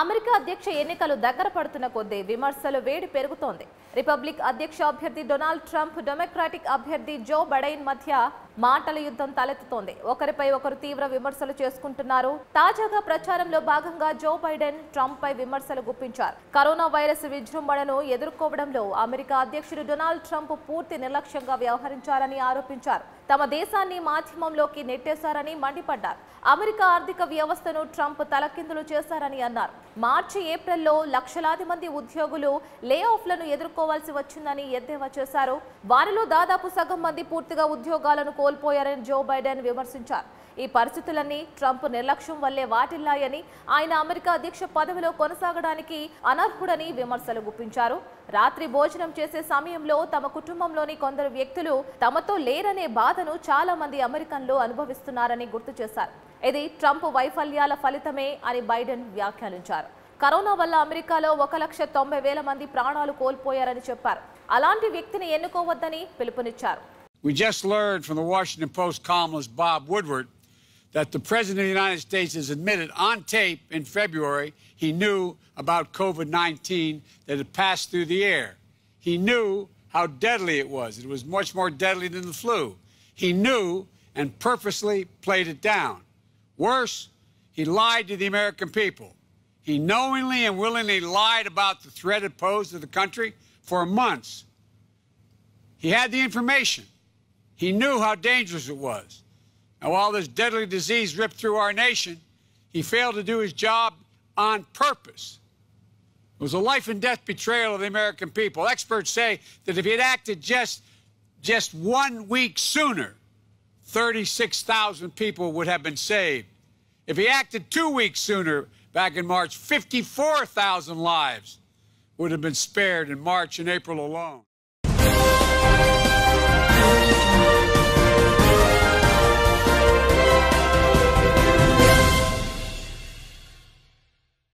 America అధ్యక్ష ఎన్నికలు దగ్గర పడుతున్న కొద్దీ విమర్శలు వేడి పెరుగుతోంది రిపబ్లిక్ అధ్యక్ష అభ్యర్థి డొనాల్డ్ ట్రంప్ డెమోక్రాటిక్ అభ్యర్థి జో బడైన్ మధ్య మాటల యుద్ధం తలెత్తుతోంది ఒకరిపై ఒకరు తీవ్ర విమర్శలు చేసుకుంటున్నారు తాజాగా ప్రచారంలో భాగంగా జో బైడెన్ ట్రంప్ పై విమర్శలు గుప్పించారు కరోనా వైరస్ విజృంభణను ఎదుర్కోవడంలో అమెరికా అధ్యక్షుడు డొనాల్డ్ ట్రంప్ పూర్తి నిర్లక్ష్యంగా వ్యవహరించారని ఆరోపించారు తమ దేశాన్ని మాధ్యమంలోకి నెట్టేశారని మండిపడ్డారు అమెరికా ఆర్థిక వ్యవస్థను ట్రంప్ తలకిందులు చేశారని అన్నారు మార్చి ఏప్రిల్లో లక్షలాది మంది ఉద్యోగులు లే ఆఫ్లను ఎదుర్కోవాల్సి వచ్చిందని ఎద్దేవా చేశారు వారిలో దాదాపు సగం మంది పూర్తిగా ఉద్యోగాలను కోల్పోయారని జో బైడెన్ విమర్శించారు ఈ పరిస్థితులన్నీ ట్రంప్ నిర్లక్ష్యం వల్లే వాటిల్లాయని ఆయన అమెరికా అధ్యక్ష పదవిలో కొనసాగడానికి అనర్హుడని విమర్శలు గుప్పించారు రాత్రి భోజనం చేసే సమయంలో తమ కుటుంబంలోని కొందరు వ్యక్తులు తమతో లేరనే బాధను చాలా మంది అమెరికన్లు అనుభవిస్తున్నారని గుర్తు చేశారు ఇది ట్రంప్ వైఫల్యాల ఫలితమే అని బైడెన్ వ్యాఖ్యానించారు కరోనా వల్ల అమెరికాలో ఒక లక్ష తొంభై వేల మంది ప్రాణాలు కోల్పోయారని చెప్పారు అలాంటి వ్యక్తిని ఎన్నుకోవద్దని పిలుపునిచ్చారు We just learned from the Washington Post columnist Bob Woodward that the President of the United States has admitted on tape in February he knew about COVID 19 that had passed through the air. He knew how deadly it was. It was much more deadly than the flu. He knew and purposely played it down. Worse, he lied to the American people. He knowingly and willingly lied about the threat it posed to the country for months. He had the information. He knew how dangerous it was. And while this deadly disease ripped through our nation, he failed to do his job on purpose. It was a life and death betrayal of the American people. Experts say that if he had acted just, just one week sooner, 36,000 people would have been saved. If he acted two weeks sooner, back in March, 54,000 lives would have been spared in March and April alone.